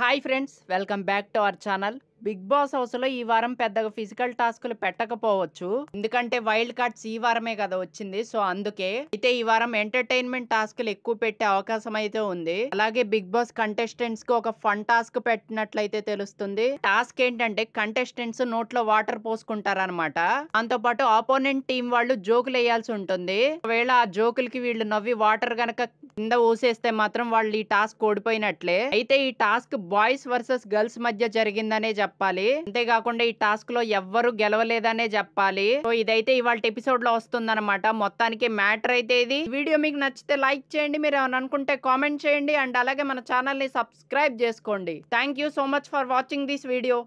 hi friends welcome back to our channel Bigg Boss house లో ఈ వారం పెద్దగా ఫిజికల్ టాస్క్లు పెట్టకపోవచ్చు ఎందుకంటే వైల్డ్ కార్డ్స్ ఈ వారమే కదా వచ్చింది సో అందుకే అయితే ఈ వారం ఎంటర్టైన్మెంట్ టాస్క్లు ఎక్కువ పెట్టే అవకాశం అయితే ఉంది అలాగే బిగ్ బాస్ కంటెస్టెంట్స్ కు ఒక ఫన్ టాస్క్ పెట్టినట్లయితే తెలుస్తుంది టాస్క్ ఏంటంటే కంటెస్టెంట్స్ నోట్లో వాటర్ పోసుకుంటారనమాట దాంతో పాటు ఆపోనెంట్ టీం వాళ్ళు జోకులు వేయాల్సి ఉంటుంది ఒకవేళ ఆ జోకులకి వీళ్ళు నవ్వి వాటర్ గనక కింద ఊసేస్తే మాత్రం వాళ్ళు ఈ టాస్క్ ఓడిపోయినట్లే అయితే ఈ టాస్క్ బాయ్స్ వర్సెస్ గర్ల్స్ మధ్య జరిగిందనే చెప్పాలి అంతేకాకుండా ఈ టాస్క్ లో ఎవ్వరు గెలవలేదనే చెప్పాలి సో ఇదైతే ఇవాళ ఎపిసోడ్ లో వస్తుందన్నమాట మొత్తానికి మ్యాటర్ అయితే ఇది వీడియో మీకు నచ్చితే లైక్ చేయండి మీరు ఏమైనా అనుకుంటే కామెంట్ చేయండి అండ్ అలాగే మన ఛానల్ ని సబ్స్క్రైబ్ చేసుకోండి thank so much for watching this video